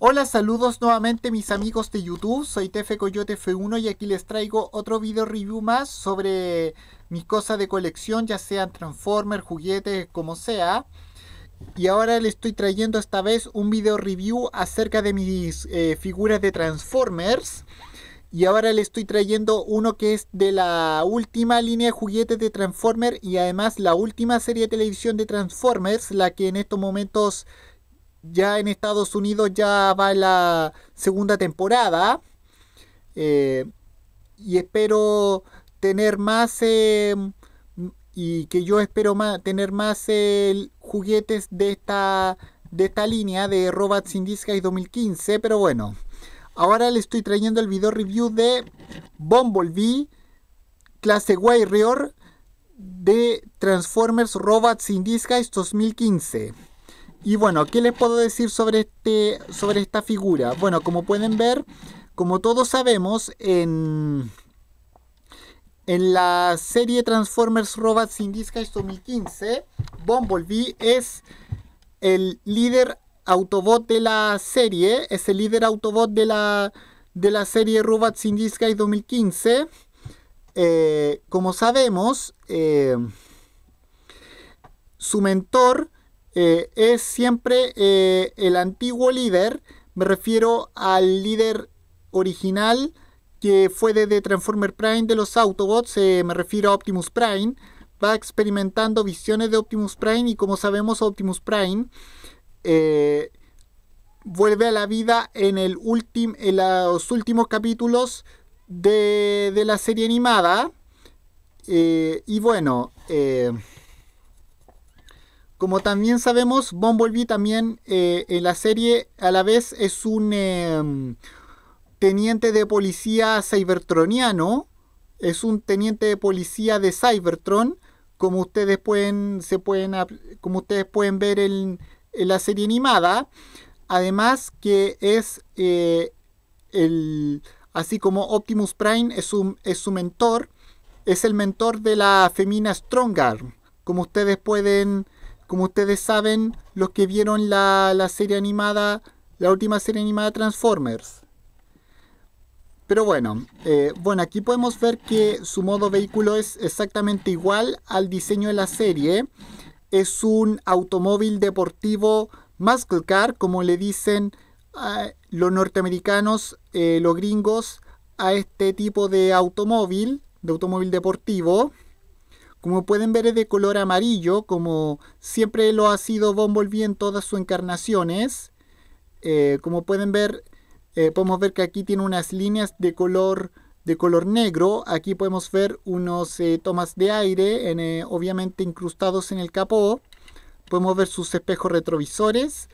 Hola, saludos nuevamente mis amigos de YouTube, soy Tefe Coyote F1 y aquí les traigo otro video review más sobre mis cosas de colección, ya sean Transformers, juguetes, como sea. Y ahora les estoy trayendo esta vez un video review acerca de mis eh, figuras de Transformers. Y ahora le estoy trayendo uno que es de la última línea de juguetes de Transformers y además la última serie de televisión de Transformers, la que en estos momentos ya en Estados Unidos ya va la segunda temporada. Eh, y espero tener más em, y que yo espero tener más juguetes de esta de esta línea de Robots in Disguise 2015, pero bueno. Ahora le estoy trayendo el video review de Bumblebee clase Warrior de Transformers Robots in Disguise 2015. Y bueno, ¿qué les puedo decir sobre, este, sobre esta figura? Bueno, como pueden ver, como todos sabemos, en, en la serie Transformers Robots in Disguise 2015, Bumblebee es el líder Autobot de la serie, es el líder Autobot de la, de la serie Robots in Disguise 2015. Eh, como sabemos, eh, su mentor eh, es siempre eh, el antiguo líder, me refiero al líder original que fue desde Transformer Prime de los Autobots, eh, me refiero a Optimus Prime, va experimentando visiones de Optimus Prime y como sabemos Optimus Prime vuelve a la vida en, el último en los últimos capítulos de, de la serie animada y bueno... Como también sabemos, Bumblebee también eh, en la serie a la vez es un em, teniente de policía cybertroniano, es un teniente de policía de Cybertron, como ustedes pueden, se pueden, como ustedes pueden ver en, la serie animada. Además que es eh, así como Optimus Prime es, un, es su mentor, es el mentor de la femina Strongarm, como ustedes pueden como ustedes saben, los que vieron la, serie animada, la última serie animada Transformers. Pero bueno, eh, bueno, aquí podemos ver que su modo vehículo es exactamente igual al diseño de la serie. Es un automóvil deportivo muscle car, como le dicen los norteamericanos, eh, los gringos, a este tipo de automóvil, de automóvil deportivo. Como pueden ver es de color amarillo, como siempre lo ha sido Bumblebee en todas sus encarnaciones. Eh, como pueden ver, eh, podemos ver que aquí tiene unas líneas de color, de color negro. Aquí podemos ver unos eh, tomas de aire, obviamente incrustados en el capó. Podemos ver sus espejos retrovisores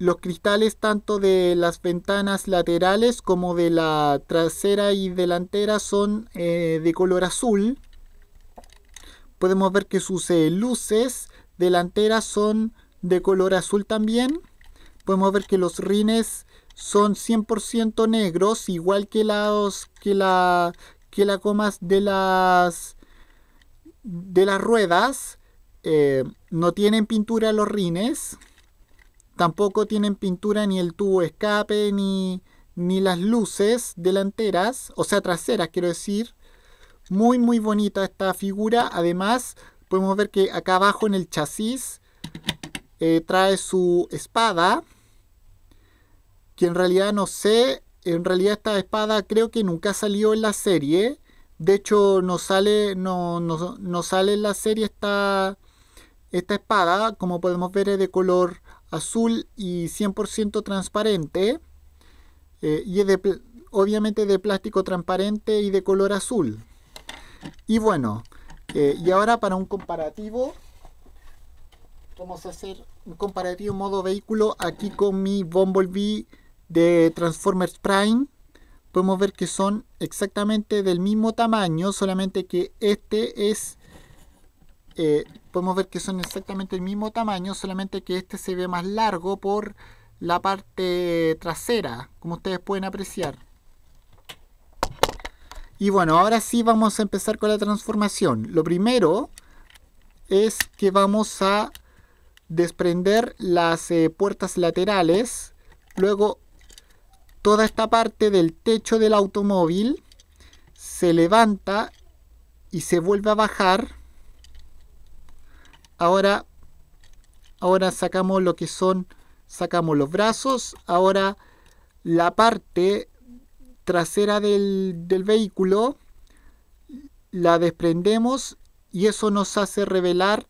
los cristales tanto de las ventanas laterales como de la trasera y delantera son de color azul podemos ver que sus eh, luces delanteras son de color azul también. Podemos ver que los rines son 100% negros, igual que las que la que de las de las ruedas. Eh, no tienen pintura los rines. Tampoco tienen pintura ni el tubo escape ni, ni las luces delanteras, o sea traseras quiero decir. Muy, muy bonita esta figura. Además, podemos ver que acá abajo en el chasis eh, trae su espada. Que en realidad no sé. En realidad esta espada creo que nunca salió en la serie. De hecho, no sale, no, sale en la serie esta, esta espada. Como podemos ver es de color azul y 100% transparente. Eh, y es de, obviamente de plástico transparente y de color azul. Y bueno, eh, y ahora para un comparativo, vamos a hacer un comparativo modo vehículo aquí con mi Bumblebee de Transformers Prime. Podemos ver que son exactamente del mismo tamaño, solamente que este es... Eh, podemos ver que son exactamente el mismo tamaño, solamente que este se ve más largo por la parte trasera, como ustedes pueden apreciar. Y bueno, ahora sí vamos a empezar con la transformación. Lo primero es que vamos a desprender las eh, puertas laterales, luego toda esta parte del techo del automóvil se levanta y se vuelve a bajar. Ahora, ahora sacamos lo que son, sacamos los brazos, ahora la parte trasera del, del vehículo, la desprendemos y eso nos hace revelar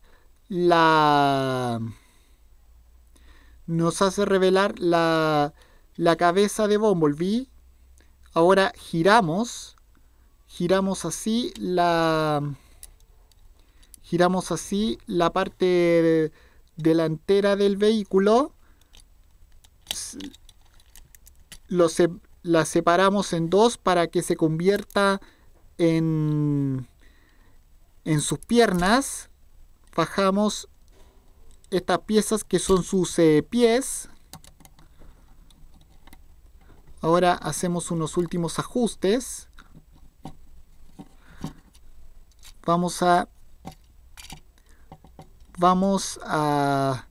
la nos hace revelar la, la cabeza de Bumblebee. Ahora giramos, giramos así la giramos así la parte delantera del vehículo. los la separamos en dos para que se convierta en, en sus piernas. Bajamos estas piezas que son sus eh, pies. Ahora hacemos unos últimos ajustes. Vamos a... Vamos a...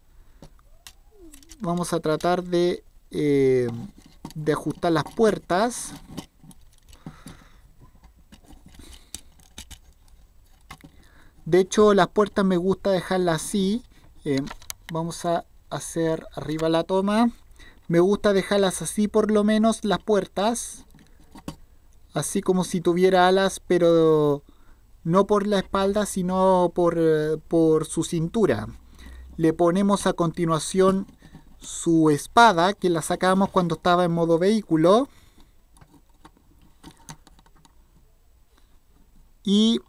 Vamos a tratar de... Eh, de ajustar las puertas de hecho las puertas me gusta dejarlas así eh, vamos a hacer arriba la toma me gusta dejarlas así por lo menos las puertas así como si tuviera alas pero no por la espalda sino por, eh, por su cintura le ponemos a continuación su espada, que la sacamos cuando estaba en modo vehículo. Y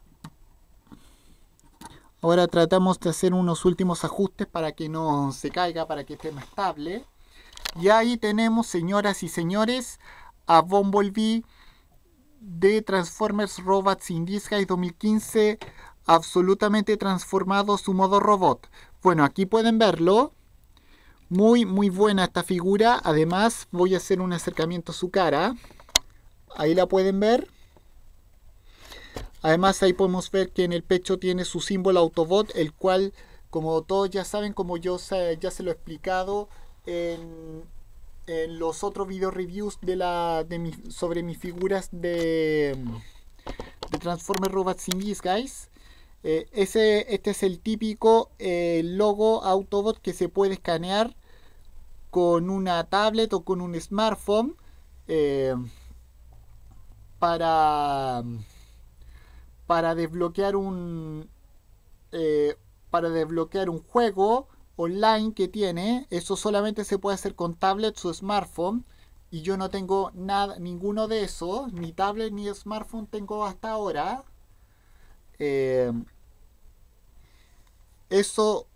ahora tratamos de hacer unos últimos ajustes para que no se caiga, para que esté más estable. Y ahí tenemos, señoras y señores, a Bumblebee de Transformers Robots in Disguise 2015 absolutamente transformado su modo robot. Bueno, aquí pueden verlo. Muy, muy buena esta figura. Además, voy a hacer un acercamiento a su cara. Ahí la pueden ver. Además, ahí podemos ver que en el pecho tiene su símbolo Autobot, el cual, como todos ya saben, como yo ya se lo he explicado en, los otros video reviews de la, sobre mis figuras de, de Transformers Robots in Guys eh, ese, este es el típico eh, logo Autobot que se puede escanear con una tablet o con un smartphone eh, para, para desbloquear un para desbloquear un juego online que tiene. Eso solamente se puede hacer con tablet o smartphone. Y yo no tengo nada, ninguno de esos, ni tablet ni smartphone tengo hasta ahora. Eh, eso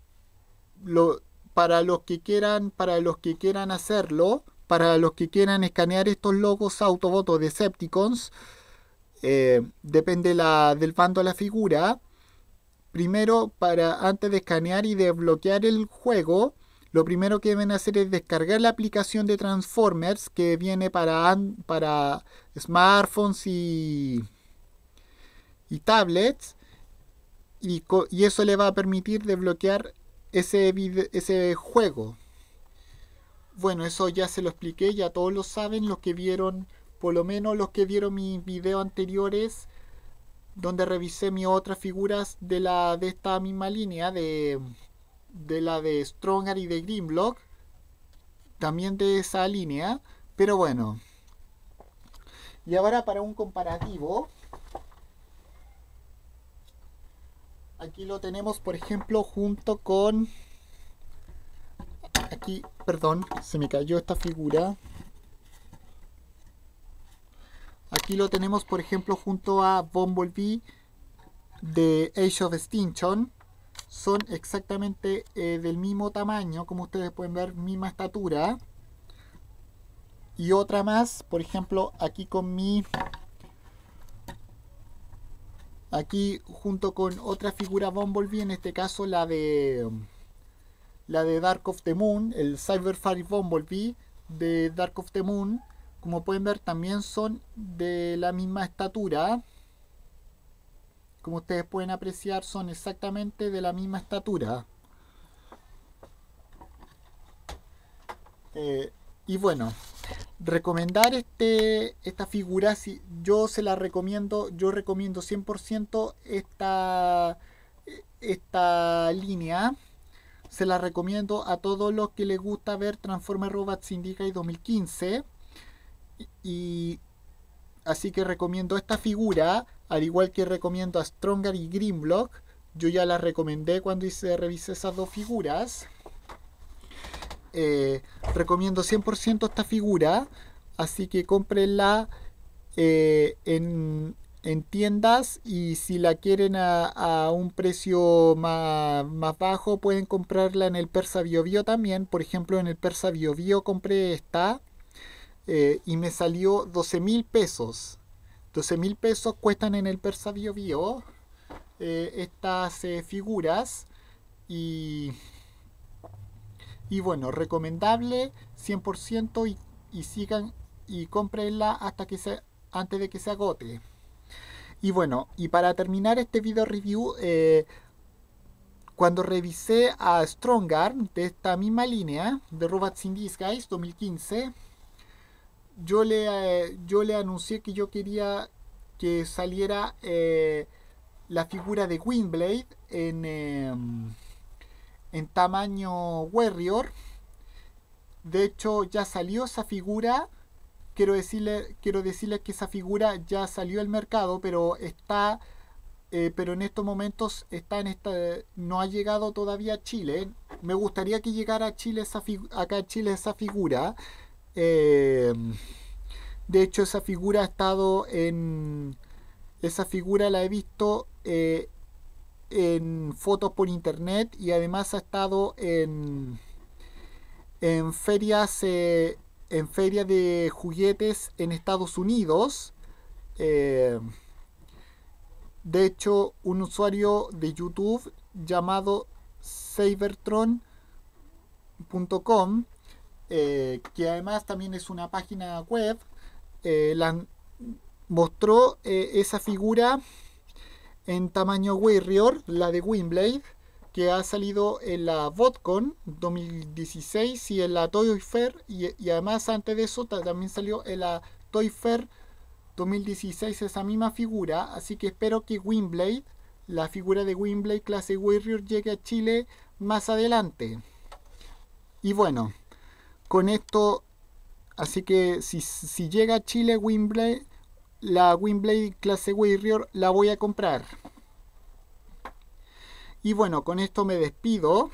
lo, para los que quieran, para los que quieran hacerlo, para los que quieran escanear estos logos o Decepticons, eh, depende la, del bando a la figura. Primero, para antes de escanear y desbloquear el juego, lo primero que deben hacer es descargar la aplicación de Transformers que viene para, para smartphones y y tablets y, y eso le va a permitir desbloquear ese, ese juego. Bueno, eso ya se lo expliqué, ya todos lo saben, los que vieron, por lo menos los que vieron mis videos anteriores, donde revisé mis otras figuras de, la, de esta misma línea, de, de la de Stronger y de Greenblock, también de esa línea, pero bueno. Y ahora para un comparativo, Aquí lo tenemos, por ejemplo, junto con... Aquí, perdón, se me cayó esta figura. Aquí lo tenemos, por ejemplo, junto a Bumblebee de Age of Extinction. Son exactamente eh, del mismo tamaño, como ustedes pueden ver, misma estatura. Y otra más, por ejemplo, aquí con mi Aquí junto con otra figura Bumblebee, en este caso la de la de Dark of the Moon, el Cyberfire Bumblebee de Dark of the Moon, como pueden ver también son de la misma estatura. Como ustedes pueden apreciar son exactamente de la misma estatura. Eh, y bueno, recomendar este, esta figura, si yo se la recomiendo, yo recomiendo 100% esta, esta línea. Se la recomiendo a todos los que les gusta ver Transformer Robot y 2015. Y así que recomiendo esta figura, al igual que recomiendo a Stronger y Grimlock, Yo ya la recomendé cuando hice revisé esas dos figuras. Eh, recomiendo 100% esta figura, así que cómprenla eh, en, tiendas y si la quieren a, un precio más, bajo pueden comprarla en el Persa Bio también, por ejemplo en el Persa Bio compré esta eh, y me salió 12 mil pesos. 12 mil pesos cuestan en el Persa Bio Bio, estas figuras y y bueno, recomendable 100% y, sigan y comprenla hasta que se, antes de que se agote. Y bueno, y para terminar este video review, eh, cuando revisé a Strongarm de esta misma línea, de Robots in Disguise 2015, yo le, yo le anuncié que yo quería que saliera eh, la figura de Windblade en em, en tamaño Warrior. De hecho, ya salió esa figura. Quiero decirle, quiero decirles que esa figura ya salió al mercado, pero está, eh, pero en estos momentos está en esta, no ha llegado todavía a Chile. Me gustaría que llegara a Chile esa acá a Chile esa figura. Em, de hecho, esa figura ha estado en, esa figura la he visto eh, en fotos por internet y además ha estado en, en ferias eh, en ferias de juguetes en Estados Unidos. Eh, de hecho, un usuario de YouTube llamado Cybertron.com, eh, que además también es una página web, mostró esa figura en tamaño Warrior, la de Windblade, que ha salido en la VodCon 2016 y en la Toy Fair, y, además antes de eso también salió en la Toy Fair 2016 esa misma figura, así que espero que Windblade, la figura de Windblade clase Warrior llegue a Chile más adelante. Y bueno, con esto, así que si, si llega a Chile Windblade, la Windblade clase Warrior la voy a comprar. Y bueno, con esto me despido.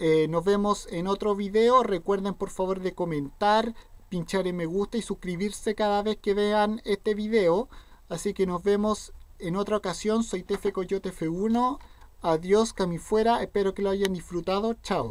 Eh, nos vemos en otro video. Recuerden por favor de comentar, pinchar en me gusta y suscribirse cada vez que vean este video. Así que nos vemos en otra ocasión. Soy TF Coyote F1. Adiós, fuera Espero que lo hayan disfrutado. Chao.